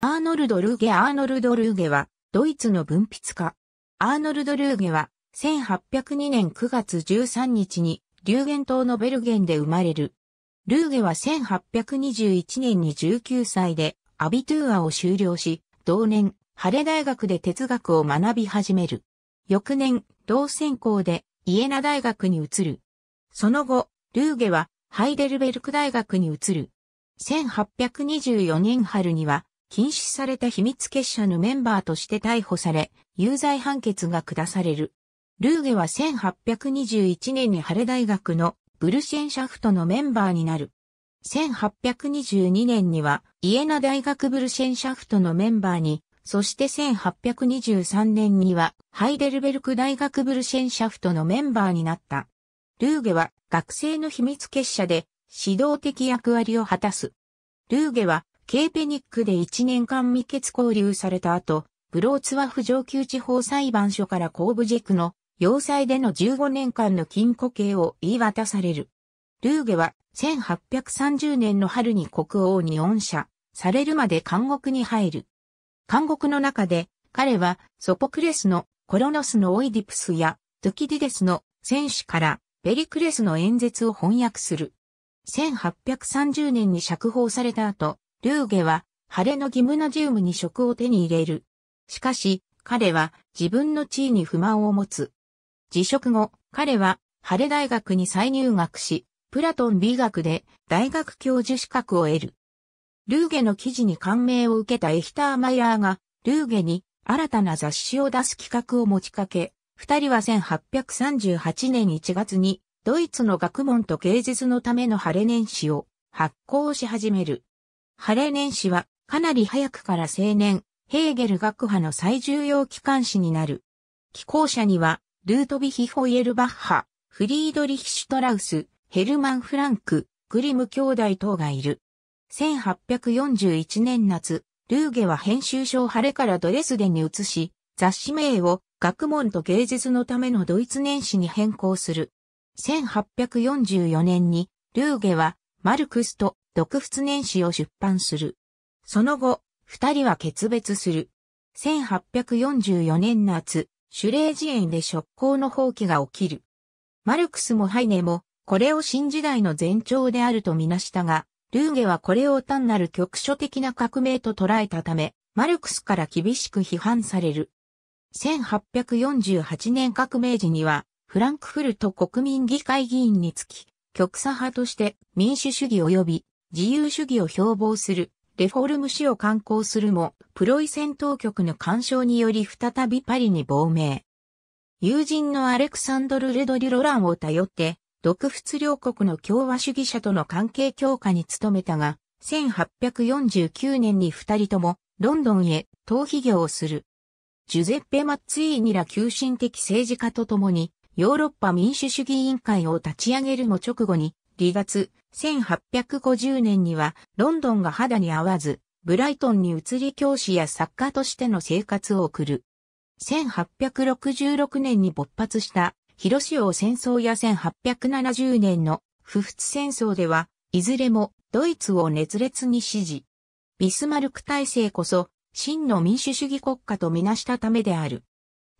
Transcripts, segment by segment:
アーノルド・ルーゲ・アーノルド・ルーゲは、ドイツの文筆家。アーノルド・ルーゲは、1802年9月13日に、リューゲン島のベルゲンで生まれる。ルーゲは1821年に19歳で、アビトゥーアを修了し、同年、ハレ大学で哲学を学び始める。翌年、同専攻で、イエナ大学に移る。その後、ルーゲは、ハイデルベルク大学に移る。1824年春には、禁止された秘密結社のメンバーとして逮捕され、有罪判決が下される。ルーゲは1821年にハレ大学のブルシェンシャフトのメンバーになる。1822年にはイエナ大学ブルシェンシャフトのメンバーに、そして1823年にはハイデルベルク大学ブルシェンシャフトのメンバーになった。ルーゲは学生の秘密結社で指導的役割を果たす。ルーゲはケーペニックで1年間未決交流された後、ブローツワフ上級地方裁判所からコーブジェクの要塞での15年間の禁錮刑を言い渡される。ルーゲは1830年の春に国王に恩赦されるまで監獄に入る。監獄の中で彼はソポクレスのコロノスのオイディプスやトゥキディデスの戦士からペリクレスの演説を翻訳する。1830年に釈放された後、ルーゲは、晴れのギムナジウムに職を手に入れる。しかし、彼は自分の地位に不満を持つ。辞職後、彼は、晴れ大学に再入学し、プラトン美学で大学教授資格を得る。ルーゲの記事に感銘を受けたエヒターマイヤーが、ルーゲに新たな雑誌を出す企画を持ちかけ、二人は1838年1月に、ドイツの学問と芸術のための晴れ年誌を発行し始める。ハレ年史は、かなり早くから青年、ヘーゲル学派の最重要機関誌になる。寄稿者には、ルートヴィヒ・ホイエルバッハ、フリードリヒ・シュトラウス、ヘルマン・フランク、グリム兄弟等がいる。1841年夏、ルーゲは編集をハレからドレスデンに移し、雑誌名を学問と芸術のためのドイツ年史に変更する。1844年に、ルーゲは、マルクスと独仏年史を出版する。その後、二人は決別する。1844年夏、シュレージ園で職工の放棄が起きる。マルクスもハイネも、これを新時代の前兆であるとみなしたが、ルーゲはこれを単なる局所的な革命と捉えたため、マルクスから厳しく批判される。1848年革命時には、フランクフルト国民議会議員につき、極左派として民主主義及び自由主義を標榜するレフォルム氏を刊行するも、プロイセン当局の干渉により再びパリに亡命。友人のアレクサンドル・レドリ・ロランを頼って、独仏両国の共和主義者との関係強化に努めたが、1849年に二人ともロンドンへ逃避業をする。ジュゼッペ・マッツィーニら急進的政治家と共に、ヨーロッパ民主主義委員会を立ち上げるも直後に、2月、1850年にはロンドンが肌に合わず、ブライトンに移り教師や作家としての生活を送る。1866年に勃発した広島戦争や1870年の不仏戦争では、いずれもドイツを熱烈に支持。ビスマルク体制こそ、真の民主主義国家とみなしたためである。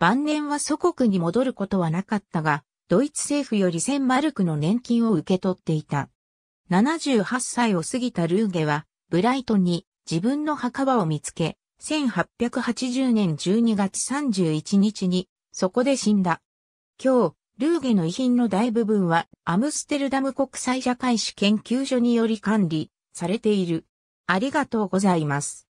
晩年は祖国に戻ることはなかったが、ドイツ政府より1000マルクの年金を受け取っていた。78歳を過ぎたルーゲは、ブライトンに自分の墓場を見つけ、1880年12月31日に、そこで死んだ。今日、ルーゲの遺品の大部分は、アムステルダム国際社会史研究所により管理、されている。ありがとうございます。